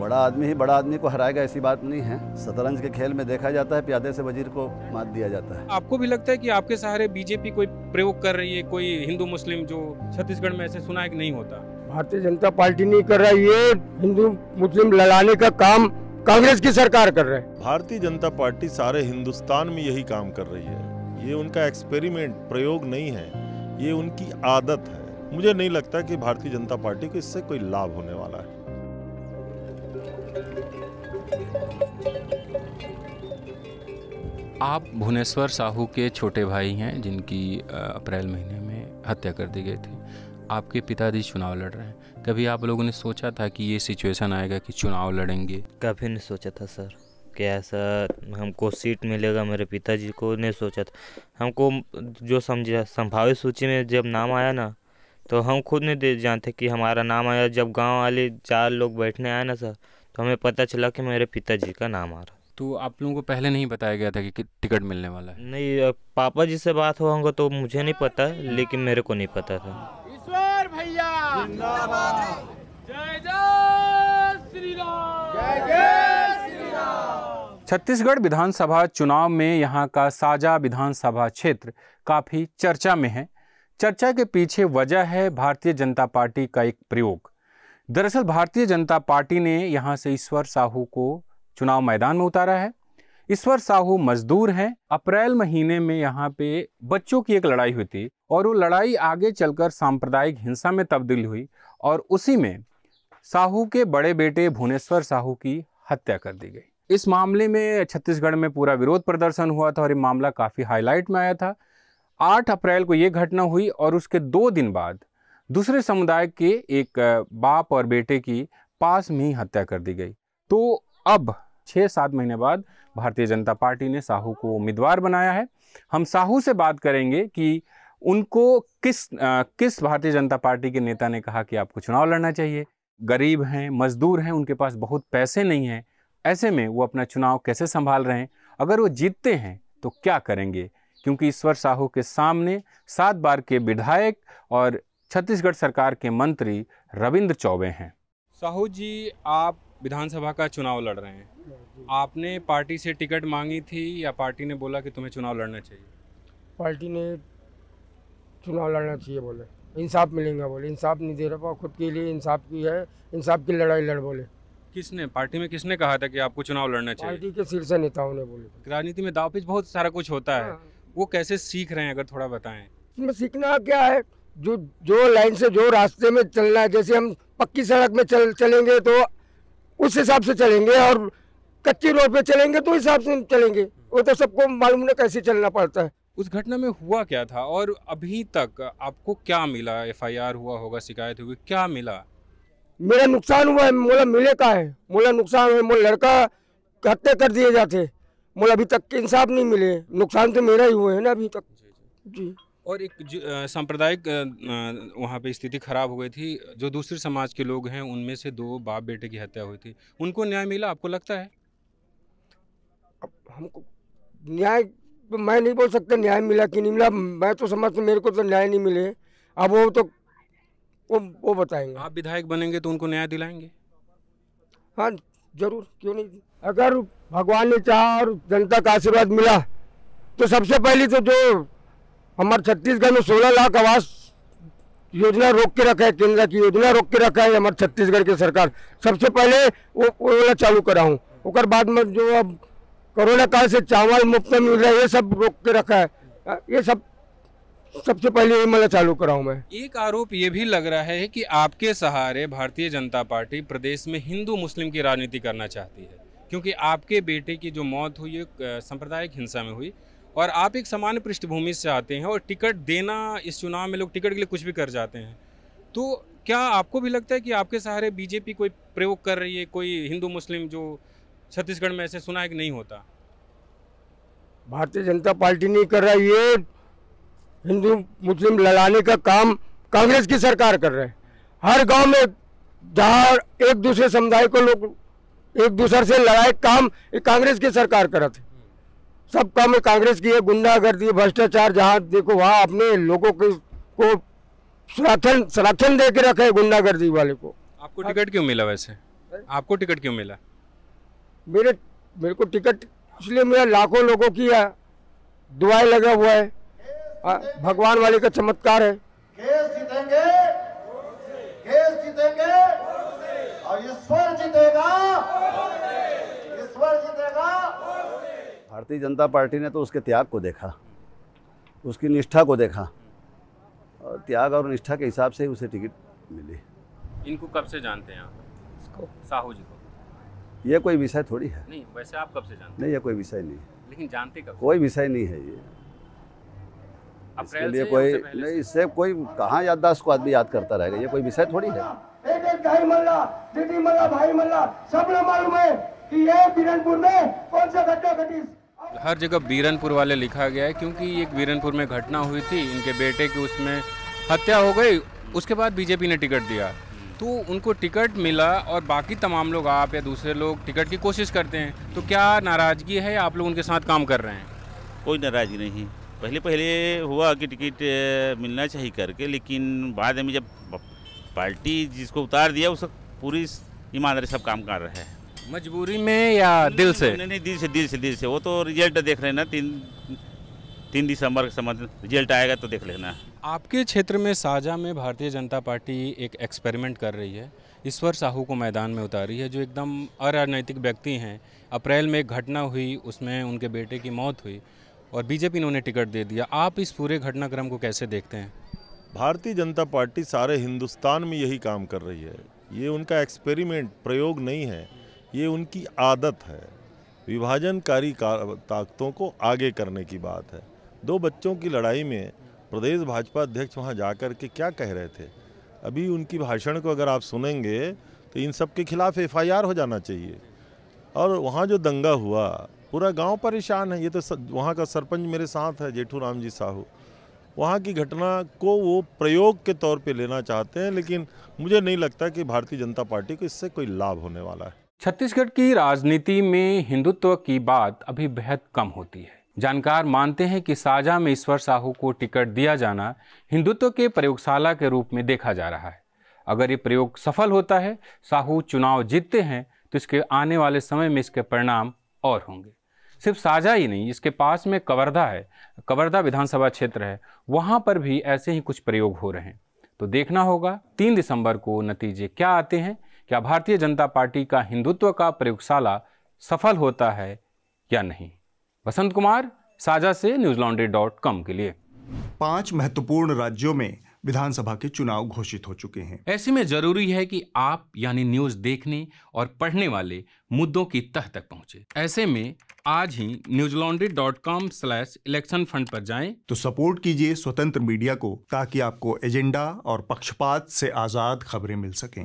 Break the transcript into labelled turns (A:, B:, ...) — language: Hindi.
A: बड़ा आदमी ही बड़ा आदमी को हराएगा ऐसी बात नहीं है शतरंज के खेल में देखा जाता है प्यादे से वजीर को मात दिया जाता है
B: आपको भी लगता है कि आपके सहारे बीजेपी कोई प्रयोग कर रही है कोई हिंदू मुस्लिम जो छत्तीसगढ़ में ऐसे सुना है नहीं होता
A: भारतीय जनता पार्टी नहीं कर रहा ये हिंदू मुस्लिम लड़ाने का काम कांग्रेस की सरकार कर रहे हैं
B: भारतीय जनता
A: पार्टी सारे हिंदुस्तान में यही काम कर रही है ये उनका एक्सपेरिमेंट प्रयोग नहीं है ये उनकी आदत है मुझे नहीं लगता कि भारतीय जनता पार्टी को इससे कोई लाभ होने वाला है
B: आप भुवनेश्वर साहू के छोटे भाई हैं जिनकी अप्रैल महीने में हत्या कर दी गई थी आपके पिताजी चुनाव लड़ रहे हैं कभी आप लोगों ने सोचा था कि ये सिचुएशन आएगा कि चुनाव लड़ेंगे कभी नहीं सोचा था सर कि ऐसा हमको सीट मिलेगा मेरे पिताजी को नहीं सोचा था हमको जो समझा संभावित सूची में जब नाम आया ना तो हम खुद नहीं दे जानते कि हमारा नाम आया जब गांव वाले चार लोग बैठने आए ना सर तो हमें पता चला कि मेरे पिताजी का नाम आ रहा तो आप लोगों को पहले नहीं बताया गया था कि टिकट मिलने वाला है नहीं पापा जी से बात हुआ होगा तो मुझे नहीं पता लेकिन मेरे को नहीं पता था ईश्वर भैया
A: जय जय श्री राम जय जय
B: छत्तीसगढ़ विधानसभा चुनाव में यहाँ का साजा विधानसभा क्षेत्र काफ़ी चर्चा में है चर्चा के पीछे वजह है भारतीय जनता पार्टी का एक प्रयोग दरअसल भारतीय जनता पार्टी ने यहाँ से ईश्वर साहू को चुनाव मैदान में उतारा है ईश्वर साहू मजदूर हैं अप्रैल महीने में यहाँ पे बच्चों की एक लड़ाई हुई थी और वो लड़ाई आगे चलकर सांप्रदायिक हिंसा में तब्दील हुई और उसी में साहू के बड़े बेटे भुवनेश्वर साहू की हत्या कर दी गई इस मामले में छत्तीसगढ़ में पूरा विरोध प्रदर्शन हुआ था और ये मामला काफ़ी हाईलाइट में आया था आठ अप्रैल को ये घटना हुई और उसके दो दिन बाद दूसरे समुदाय के एक बाप और बेटे की पास में ही हत्या कर दी गई तो अब छः सात महीने बाद भारतीय जनता पार्टी ने साहू को उम्मीदवार बनाया है हम साहू से बात करेंगे कि उनको किस आ, किस भारतीय जनता पार्टी के नेता ने कहा कि आपको चुनाव लड़ना चाहिए गरीब हैं मजदूर हैं उनके पास बहुत पैसे नहीं हैं ऐसे में वो अपना चुनाव कैसे संभाल रहे हैं अगर वो जीतते हैं तो क्या करेंगे क्योंकि ईश्वर साहू के सामने सात बार के विधायक और छत्तीसगढ़ सरकार के मंत्री रविंद्र चौबे हैं साहू जी आप विधानसभा का चुनाव लड़ रहे हैं आपने पार्टी से टिकट मांगी थी या पार्टी ने बोला कि तुम्हें चुनाव लड़ना चाहिए
A: पार्टी ने चुनाव लड़ना चाहिए बोले इंसाफ मिलेगा बोले इंसाफ नहीं दे रहा खुद के लिए इंसाफ की है इंसाफ की लड़ाई लड़ बोले
B: किसने पार्टी में किसने कहा था कि आपको चुनाव लड़ना चाहिए पार्टी
A: के शीर्ष नेताओं ने
B: बोले राजनीति में दावपेच बहुत सारा कुछ होता है हाँ। वो कैसे सीख रहे हैं अगर थोड़ा बताएं
A: इसमें सीखना क्या है जो जो लाइन से जो रास्ते में चलना है जैसे हम पक्की सड़क में चल चलेंगे तो उस हिसाब से चलेंगे और कच्ची रोड पे चलेंगे तो हिसाब से चलेंगे वो तो सबको मालूम है कैसे चलना पड़ता है
B: उस घटना में हुआ क्या था और अभी तक आपको क्या मिला एफआईआर हुआ होगा शिकायत हुई क्या मिला मेरा
A: नुकसान हुआ है मोला मिले का है मोला नुकसान है मोला लड़का हत्या कर दिए जाते मोला अभी तक इंसाफ नहीं मिले नुकसान तो मेरा ही हुआ है ना अभी तक
B: जी और एक सांप्रदायिक वहाँ पे स्थिति खराब हो गई थी जो दूसरे समाज के लोग हैं उनमें से दो बाप बेटे की हत्या हुई थी उनको न्याय मिला आपको लगता है
A: अब हमको न्याय मैं नहीं बोल सकता न्याय मिला कि नहीं मिला मैं तो समझता मेरे को तो न्याय नहीं मिले अब वो तो वो वो बताएंगे
B: आप विधायक बनेंगे तो उनको न्याय दिलाएंगे
A: हाँ जरूर क्यों नहीं अगर भगवान ने चाह और जनता का आशीर्वाद मिला तो सबसे पहले तो जो हमारे छत्तीसगढ़ में सोलह लाख आवास योजना रोक के रखा है केंद्र की योजना रोक के रखा है हमारे छत्तीसगढ़ की सरकार सबसे पहले वो योजना चालू कराऊँ और बाद में जो अब कोरोना काल से चावल मुफ्त में मिल रहा है ये सब रोक के रखा है ये सब सबसे पहले ये माला चालू कराऊं मैं
B: एक आरोप ये भी लग रहा है कि आपके सहारे भारतीय जनता पार्टी प्रदेश में हिंदू मुस्लिम की राजनीति करना चाहती है क्योंकि आपके बेटे की जो मौत हुई सांप्रदायिक हिंसा में हुई और आप एक सामान्य पृष्ठभूमि से आते हैं और टिकट देना इस चुनाव में लोग टिकट के लिए कुछ भी कर जाते हैं तो क्या आपको भी लगता है कि आपके सहारे बीजेपी कोई प्रयोग कर रही है कोई हिंदू मुस्लिम जो छत्तीसगढ़ में ऐसे सुना है कि नहीं होता
A: भारतीय जनता पार्टी नहीं कर रहा ये हिंदू मुस्लिम लड़ाने का काम कांग्रेस की सरकार कर रहे हैं हर गांव में जहाँ एक दूसरे समुदाय को लोग एक दूसरे से लड़ाई काम कांग्रेस की सरकार रहे थे सब काम कांग्रेस की है गुंडागर्दी भ्रष्टाचार जहाँ देखो वहाँ अपने लोगों के को संरक्षण संरक्षण दे के रखे गुंडागर्दी वाले को
B: आपको टिकट क्यों मिला वैसे है? आपको टिकट क्यों मिला
A: मेरे मेरे को टिकट इसलिए मेरा लाखों लोगों की दुआएं लगा हुआ है भगवान वाले का चमत्कार है केस जीतेंगे केस जीतेंगे और ईश्वर जीतेगा
B: ईश्वर जीतेगा
A: भारतीय जनता पार्टी ने तो उसके त्याग को देखा उसकी निष्ठा को देखा और त्याग और निष्ठा के हिसाब से उसे टिकट मिली
B: इनको कब से जानते हैं आप साहू जी को
A: ये कोई विषय थोड़ी है नहीं वैसे आप कब से जानते हैं नहीं ये कोई विषय नहीं
B: लेकिन जानते कब कोई
A: विषय नहीं है ये
B: इसके लिए कोई नहीं
A: इससे कोई कहाँ याददाश्त को आदमी याद करता रहेगा ये कोई विषय थोड़ी है एक एक भाई मल्ला दीदी मल्ला भाई मल्ला सब लोग मालूम है कि ये बीरनपुर में कौन सा घटना घटी
B: हर जगह बीरनपुर वाले लिखा गया है क्योंकि एक बीरनपुर में घटना हुई थी इनके बेटे की उसमें हत्या हो गई उसके बाद बीजेपी ने टिकट दिया तो उनको टिकट मिला और बाकी तमाम लोग आप या दूसरे लोग टिकट की कोशिश करते हैं तो क्या नाराज़गी है आप लोग उनके साथ काम कर रहे हैं
A: कोई नाराज़गी नहीं पहले पहले हुआ कि टिकट मिलना चाहिए करके लेकिन बाद में जब पार्टी जिसको उतार दिया उस पूरी
B: ईमानदारी सब काम कर रहे हैं मजबूरी में या दिल से नहीं नहीं दिल से दिल से दिल से वो तो रिजल्ट देख रहे ना तीन तीन दिसंबर के संबंध रिजल्ट आएगा तो देख लेना आपके क्षेत्र में साझा में भारतीय जनता पार्टी एक एक्सपेरिमेंट कर रही है ईश्वर साहू को मैदान में उतारी है जो एकदम अराजनैतिक व्यक्ति हैं अप्रैल में एक घटना हुई उसमें उनके बेटे की मौत हुई और बीजेपी ने उन्हें टिकट दे दिया आप इस पूरे घटनाक्रम को कैसे देखते हैं
A: भारतीय जनता पार्टी सारे हिंदुस्तान में यही काम कर रही है ये उनका एक्सपेरिमेंट प्रयोग नहीं है ये उनकी आदत है विभाजनकारी ताकतों को आगे करने की बात है दो बच्चों की लड़ाई में प्रदेश भाजपा अध्यक्ष वहाँ जा कर के क्या कह रहे थे अभी उनकी भाषण को अगर आप सुनेंगे तो इन सब के खिलाफ एफ हो जाना चाहिए और वहाँ जो दंगा हुआ पूरा गांव परेशान है ये तो वहाँ का सरपंच मेरे साथ है जेठू राम जी साहू वहाँ की घटना को वो प्रयोग के तौर पे लेना चाहते हैं लेकिन मुझे नहीं लगता कि भारतीय जनता पार्टी को इससे कोई लाभ होने वाला है
B: छत्तीसगढ़ की राजनीति में हिंदुत्व की बात अभी बेहद कम होती है जानकार मानते हैं कि साझा में ईश्वर साहू को टिकट दिया जाना हिंदुत्व के प्रयोगशाला के रूप में देखा जा रहा है अगर ये प्रयोग सफल होता है साहू चुनाव जीतते हैं तो इसके आने वाले समय में इसके परिणाम और होंगे सिर्फ साझा ही नहीं इसके पास में कवर्धा है कवर्धा विधानसभा क्षेत्र है वहाँ पर भी ऐसे ही कुछ प्रयोग हो रहे हैं तो देखना होगा तीन दिसंबर को नतीजे क्या आते हैं क्या भारतीय जनता पार्टी का हिंदुत्व का प्रयोगशाला सफल होता है या नहीं वसंत कुमार साझा से न्यूज लॉन्ड्री डॉट कॉम के लिए पांच महत्वपूर्ण राज्यों में विधानसभा के चुनाव घोषित हो चुके हैं ऐसे में जरूरी है कि आप यानी न्यूज देखने और पढ़ने वाले मुद्दों की तह तक पहुंचे ऐसे में आज ही Newslaundry dot com slash election fund पर जाए तो सपोर्ट कीजिए स्वतंत्र मीडिया को
A: ताकि आपको एजेंडा और पक्षपात से आजाद खबरें मिल सकें